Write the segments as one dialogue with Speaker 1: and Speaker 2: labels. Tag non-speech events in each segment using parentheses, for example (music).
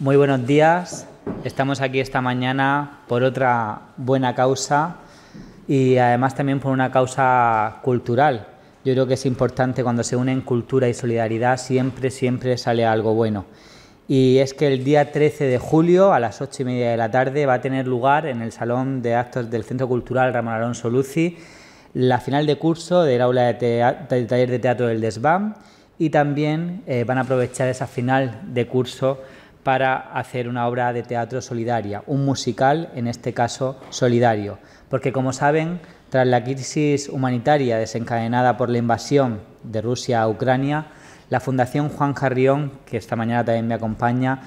Speaker 1: Muy buenos días. Estamos aquí esta mañana por otra buena causa y además también por una causa cultural. Yo creo que es importante cuando se unen cultura y solidaridad, siempre, siempre sale algo bueno. Y es que el día 13 de julio a las 8 y media de la tarde va a tener lugar en el Salón de Actos del Centro Cultural Ramón Alonso Luci la final de curso del aula de, taller de teatro del Desván y también eh, van a aprovechar esa final de curso para hacer una obra de teatro solidaria, un musical, en este caso solidario. Porque como saben, tras la crisis humanitaria desencadenada por la invasión de Rusia a Ucrania, la Fundación Juan Jarrión, que esta mañana también me acompaña,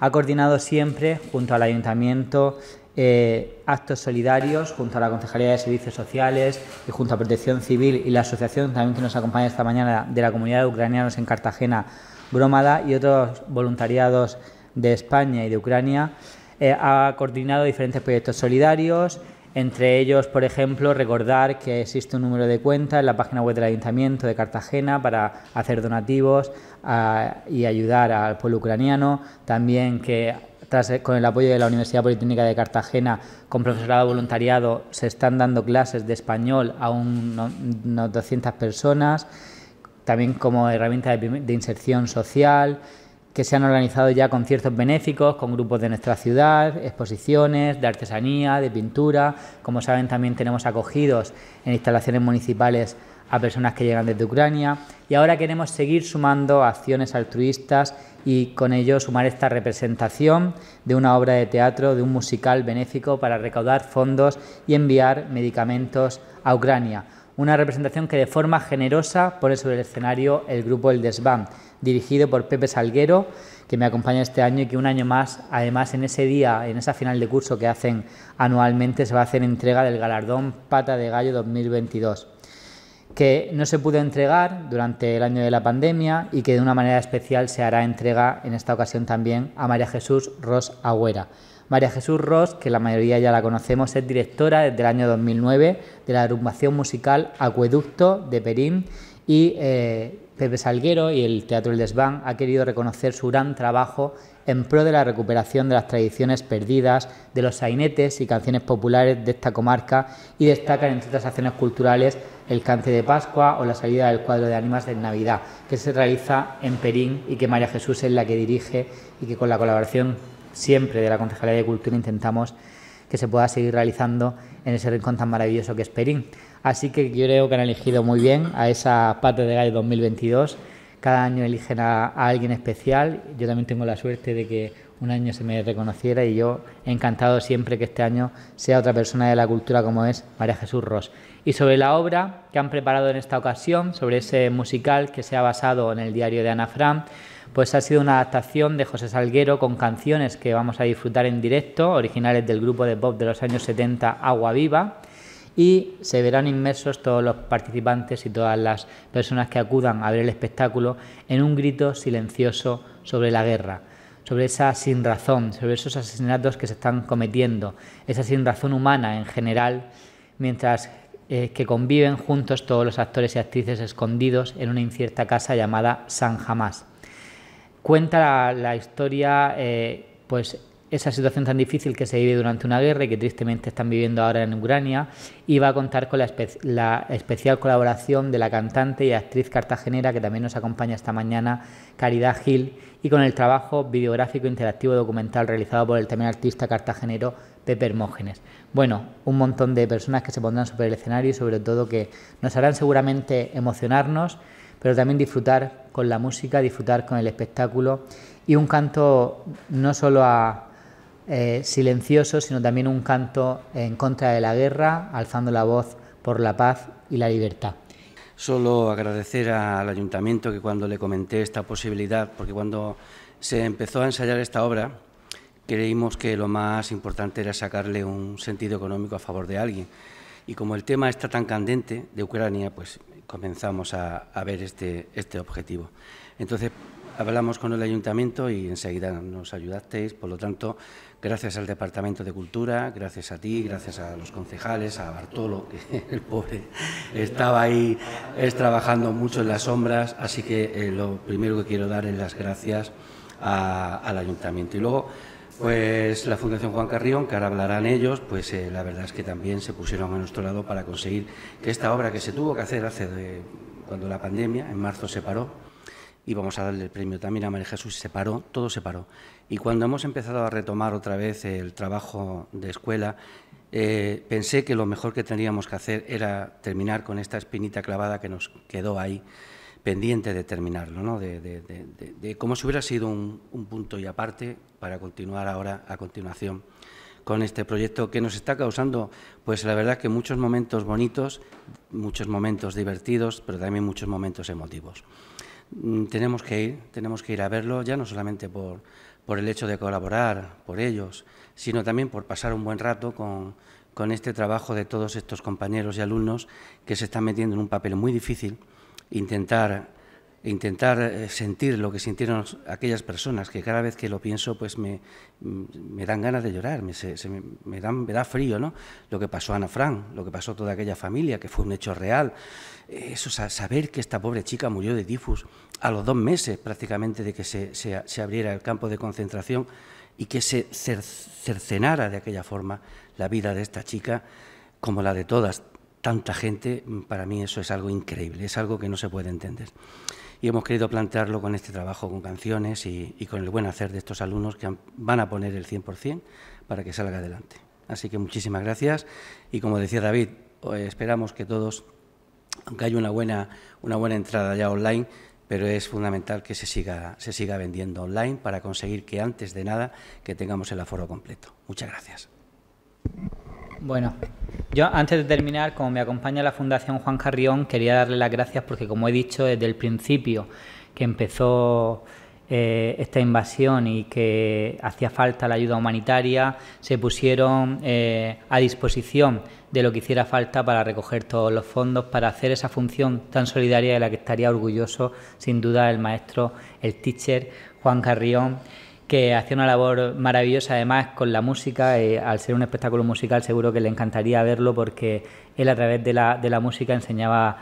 Speaker 1: ha coordinado siempre junto al Ayuntamiento eh, actos solidarios, junto a la Concejalía de Servicios Sociales y junto a Protección Civil y la asociación también que nos acompaña esta mañana de la comunidad de ucranianos en Cartagena, Bromada y otros voluntariados de España y de Ucrania, eh, ha coordinado diferentes proyectos solidarios, entre ellos, por ejemplo, recordar que existe un número de cuenta en la página web del Ayuntamiento de Cartagena para hacer donativos y ayudar al pueblo ucraniano. También que tras, con el apoyo de la Universidad Politécnica de Cartagena, con profesorado voluntariado, se están dando clases de español a unos 200 personas. También como herramienta de inserción social que se han organizado ya conciertos benéficos con grupos de nuestra ciudad, exposiciones de artesanía, de pintura. Como saben, también tenemos acogidos en instalaciones municipales a personas que llegan desde Ucrania. Y ahora queremos seguir sumando acciones altruistas y con ello sumar esta representación de una obra de teatro, de un musical benéfico para recaudar fondos y enviar medicamentos a Ucrania una representación que de forma generosa pone sobre el escenario el grupo El Desván, dirigido por Pepe Salguero, que me acompaña este año y que un año más, además en ese día, en esa final de curso que hacen anualmente, se va a hacer entrega del galardón Pata de Gallo 2022, que no se pudo entregar durante el año de la pandemia y que de una manera especial se hará entrega en esta ocasión también a María Jesús Ros Agüera María Jesús Ross, que la mayoría ya la conocemos, es directora desde el año 2009 de la agrupación musical Acueducto de Perín y eh, Pepe Salguero y el Teatro El Desván ha querido reconocer su gran trabajo en pro de la recuperación de las tradiciones perdidas, de los sainetes y canciones populares de esta comarca y destacan entre otras acciones culturales el cante de Pascua o la salida del cuadro de ánimas de Navidad, que se realiza en Perín y que María Jesús es la que dirige y que con la colaboración siempre de la Concejalía de Cultura intentamos que se pueda seguir realizando en ese rincón tan maravilloso que es Perín. Así que yo creo que han elegido muy bien a esa parte de mil 2022 cada año eligen a, alguien especial. Yo también tengo la suerte de que un año se me reconociera y yo he encantado siempre que este año sea otra persona de la cultura como es María Jesús Ross. Y sobre la obra que han preparado en esta ocasión, sobre ese musical que se ha basado en el diario de Ana Fran, pues ha sido una adaptación de José Salguero con canciones que vamos a disfrutar en directo, originales del grupo de pop de los años 70 Agua Viva y se verán inmersos todos los participantes y todas las personas que acudan a ver el espectáculo en un grito silencioso sobre la guerra, sobre esa sinrazón, sobre esos asesinatos que se están cometiendo, esa razón humana en general, mientras eh, que conviven juntos todos los actores y actrices escondidos en una incierta casa llamada San Jamás. Cuenta la, historia, eh, pues esa situación tan difícil que se vive durante una guerra y que tristemente están viviendo ahora en Ucrania, y va a contar con la, especial colaboración de la cantante y actriz cartagenera que también nos acompaña esta mañana, Caridad Gil, y con el trabajo videográfico interactivo documental realizado por el también artista cartagenero Pepe Hermógenes. Bueno, un montón de personas que se pondrán sobre el escenario y sobre todo que nos harán seguramente emocionarnos, pero también disfrutar con la música, disfrutar con el espectáculo y un canto no solo a, eh, silencioso, sino también un canto en contra de la guerra, alzando la voz por la paz y la libertad.
Speaker 2: Solo agradecer al ayuntamiento que cuando le comenté esta posibilidad, porque cuando se empezó a ensayar esta obra, creímos que lo más importante era sacarle un sentido económico a favor de alguien. Y como el tema está tan candente de Ucrania, pues comenzamos a, ver este, este objetivo. Entonces, Hablamos con el ayuntamiento y enseguida nos ayudasteis, por lo tanto, gracias al Departamento de Cultura, gracias a ti, gracias a los concejales, a Bartolo, que (laughs) el pobre estaba ahí es trabajando mucho en las sombras, así que eh, lo primero que quiero dar es las gracias al ayuntamiento. Y luego, pues la Fundación Juan Carrión, que ahora hablarán ellos, pues eh, la verdad es que también se pusieron a nuestro lado para conseguir que esta obra que se tuvo que hacer hace cuando la pandemia, en marzo se paró, y vamos a darle el premio también a María Jesús, se paró, todo se paró. Y cuando hemos empezado a retomar otra vez el trabajo de escuela, eh, pensé que lo mejor que teníamos que hacer era terminar con esta espinita clavada que nos quedó ahí pendiente de terminarlo, ¿no? de, cómo como si hubiera sido un, un, punto y aparte para continuar ahora a continuación con este proyecto que nos está causando, pues la verdad que muchos momentos bonitos, muchos momentos divertidos, pero también muchos momentos emotivos. Mm, tenemos que ir, tenemos que ir a verlo, ya no solamente por, por el hecho de colaborar por ellos, sino también por pasar un buen rato con, con este trabajo de todos estos compañeros y alumnos que se están metiendo en un papel muy difícil, intentar intentar eh, sentir lo que sintieron aquellas personas, que cada vez que lo pienso pues me, dan ganas de llorar, me, se, me, dan, da frío ¿no? lo que pasó a Ana Frank, lo que pasó toda aquella familia, que fue un hecho real. Eh, eso, saber que esta pobre chica murió de difus a los dos meses prácticamente de que se, abriera el campo de concentración y que se cercenara de aquella forma la vida de esta chica como la de todas tanta gente, para mí eso es algo increíble, es algo que no se puede entender y hemos querido plantearlo con este trabajo, con canciones y, con el buen hacer de estos alumnos que van a poner el 100% para que salga adelante. Así que muchísimas gracias y como decía David, eh, esperamos que todos, aunque haya una buena, una buena entrada ya online, pero es fundamental que se siga, se siga vendiendo online para conseguir que antes de nada que tengamos el aforo completo. Muchas gracias.
Speaker 1: Bueno, yo, antes de terminar, como me acompaña la Fundación Juan Carrión, quería darle las gracias porque, como he dicho, desde el principio que empezó eh, esta invasión y que hacía falta la ayuda humanitaria, se pusieron eh, a disposición de lo que hiciera falta para recoger todos los fondos, para hacer esa función tan solidaria de la que estaría orgulloso, sin duda, el maestro, el teacher Juan Carrión que hacía una labor maravillosa además con la música. Eh, al ser un espectáculo musical seguro que le encantaría verlo porque él a través de la, música enseñaba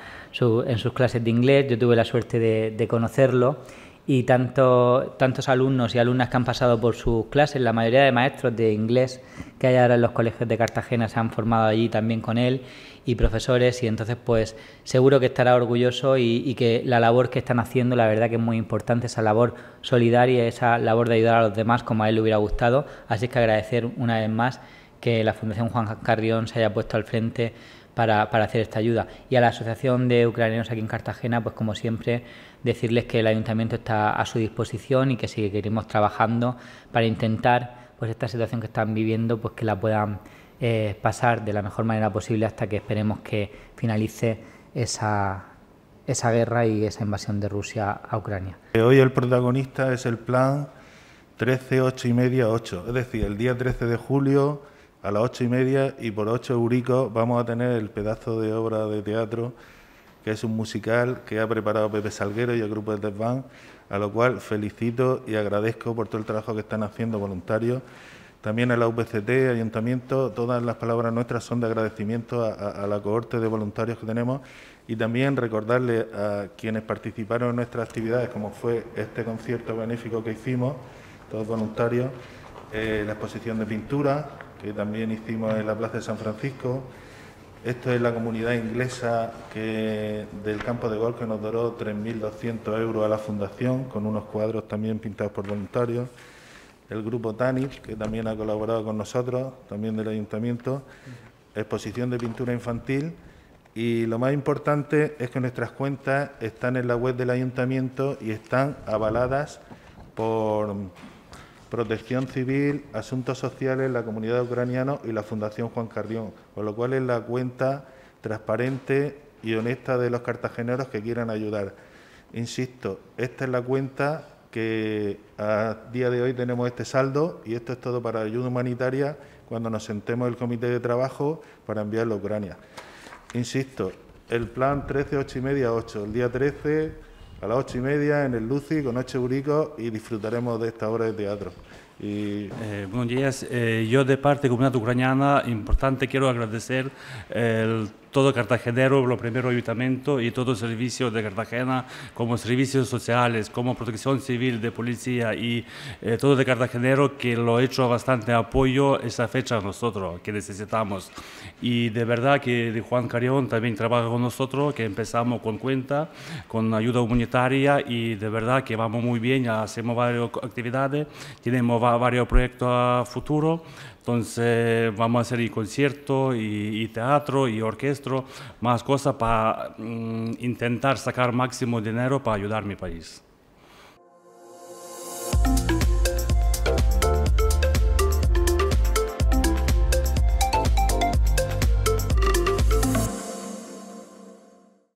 Speaker 1: en sus clases de inglés. Yo tuve la suerte de conocerlo y tantos alumnos y alumnas que han pasado por sus clases, la mayoría de maestros de inglés que hay ahora en los colegios de Cartagena se han formado allí también con él y profesores y entonces pues seguro que estará orgulloso y, que la labor que están haciendo la verdad que es muy importante, esa labor solidaria, esa labor de ayudar a los demás como a él le hubiera gustado, así que agradecer una vez más que la Fundación Juan Carrión se haya puesto al frente para, para hacer esta ayuda y a la Asociación de Ucranianos aquí en Cartagena pues como siempre decirles que el ayuntamiento está a su disposición y que seguiremos trabajando para intentar pues esta situación que están viviendo pues que la puedan eh, pasar de la mejor manera posible hasta que esperemos que finalice esa, esa guerra y esa invasión de Rusia a Ucrania.
Speaker 3: Eh, hoy el protagonista es el plan 13, 8 y media, 8. Es decir, el día 13 de julio a las 8 y media y por 8 euricos vamos a tener el pedazo de obra de teatro que es un musical que ha preparado Pepe Salguero y el grupo de Desván, a lo cual felicito y agradezco por todo el trabajo que están haciendo voluntarios. También a la UPCT, Ayuntamiento, todas las palabras nuestras son de agradecimiento a, la cohorte de voluntarios que tenemos y también recordarle a quienes participaron en nuestras actividades, como fue este concierto benéfico que hicimos, todos voluntarios, eh, la exposición de pintura que también hicimos en la Plaza de San Francisco, esto es la comunidad inglesa que, del campo de golf que nos doró 3.200 euros a la fundación, con unos cuadros también pintados por voluntarios. El grupo TANIC, que también ha colaborado con nosotros, también del ayuntamiento. Exposición de pintura infantil. Y lo más importante es que nuestras cuentas están en la web del ayuntamiento y están avaladas por Protección Civil, Asuntos Sociales, la Comunidad ucraniana y la Fundación Juan Carrión, con lo cual es la cuenta transparente y honesta de los cartageneros que quieran ayudar. Insisto, esta es la cuenta que a día de hoy tenemos este saldo y esto es todo para ayuda humanitaria cuando nos sentemos el comité de trabajo para enviarlo a Ucrania. Insisto, el plan 13, 8 y media, 8, el día 13 a las ocho y media en el Lucy con Ocho Burico y disfrutaremos de esta obra de teatro. Eh, buenos días. Eh, yo de parte de Comunidad Ucraniana, importante, quiero agradecer eh, el todo cartagenero, lo primero ayuntamiento y todo servicio de Cartagena, como servicios sociales, como protección civil de policía y todo de cartagenero que lo ha hecho bastante apoyo esa fecha a nosotros que necesitamos. Y de verdad que Juan Carión también trabaja con nosotros, que empezamos con cuenta, con ayuda humanitaria y de verdad que vamos muy bien, hacemos varias actividades, tenemos varios proyectos a futuro. Entonces vamos a hacer y concierto y, teatro y orquesta, más cosas para mm, intentar sacar máximo dinero para ayudar a mi país.